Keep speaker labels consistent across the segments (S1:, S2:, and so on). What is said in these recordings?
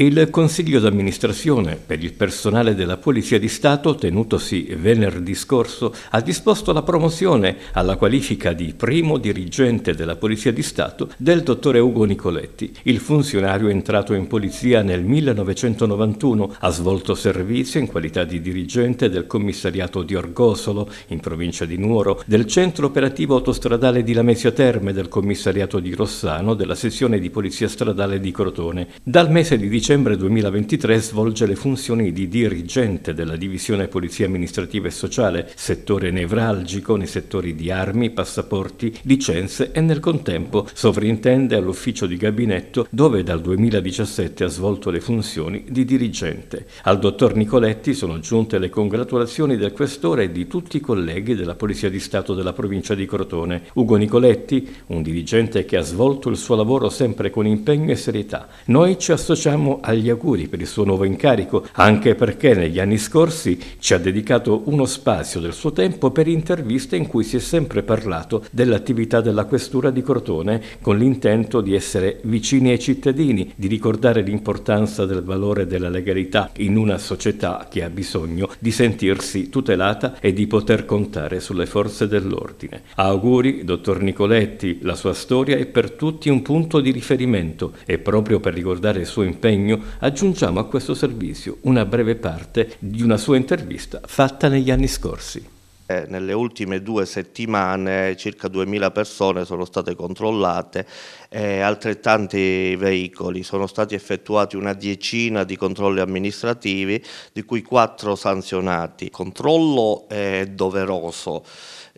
S1: Il Consiglio d'amministrazione per il personale della Polizia di Stato, tenutosi venerdì scorso, ha disposto la promozione alla qualifica di primo dirigente della Polizia di Stato del dottore Ugo Nicoletti. Il funzionario entrato in polizia nel 1991 ha svolto servizio in qualità di dirigente del commissariato di Orgosolo, in provincia di Nuoro, del centro operativo autostradale di Lamezia Terme, del commissariato di Rossano, della sezione di polizia stradale di Crotone. Dal mese di dicembre dicembre 2023 svolge le funzioni di dirigente della Divisione Polizia Amministrativa e Sociale, settore nevralgico nei settori di armi, passaporti, licenze e nel contempo sovrintende all'ufficio di gabinetto dove dal 2017 ha svolto le funzioni di dirigente. Al dottor Nicoletti sono giunte le congratulazioni del questore e di tutti i colleghi della Polizia di Stato della provincia di Crotone. Ugo Nicoletti, un dirigente che ha svolto il suo lavoro sempre con impegno e serietà. Noi ci associamo agli auguri per il suo nuovo incarico, anche perché negli anni scorsi ci ha dedicato uno spazio del suo tempo per interviste in cui si è sempre parlato dell'attività della questura di Cortone con l'intento di essere vicini ai cittadini, di ricordare l'importanza del valore della legalità in una società che ha bisogno di sentirsi tutelata e di poter contare sulle forze dell'ordine. Auguri, dottor Nicoletti, la sua storia è per tutti un punto di riferimento e proprio per ricordare il suo impegno impegno, aggiungiamo a questo servizio una breve parte di una sua intervista fatta negli anni scorsi.
S2: Eh, nelle ultime due settimane circa 2.000 persone sono state controllate e eh, altrettanti veicoli. Sono stati effettuati una diecina di controlli amministrativi, di cui quattro sanzionati. Il controllo è eh, doveroso.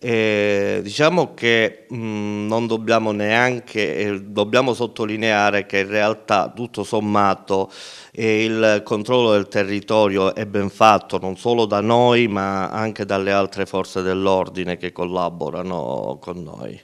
S2: Eh, diciamo che mh, mm, non dobbiamo neanche, eh, dobbiamo sottolineare che in realtà tutto sommato eh, il controllo del territorio è ben fatto non solo da noi ma anche dalle altre forze forze dell'ordine che collaborano con noi.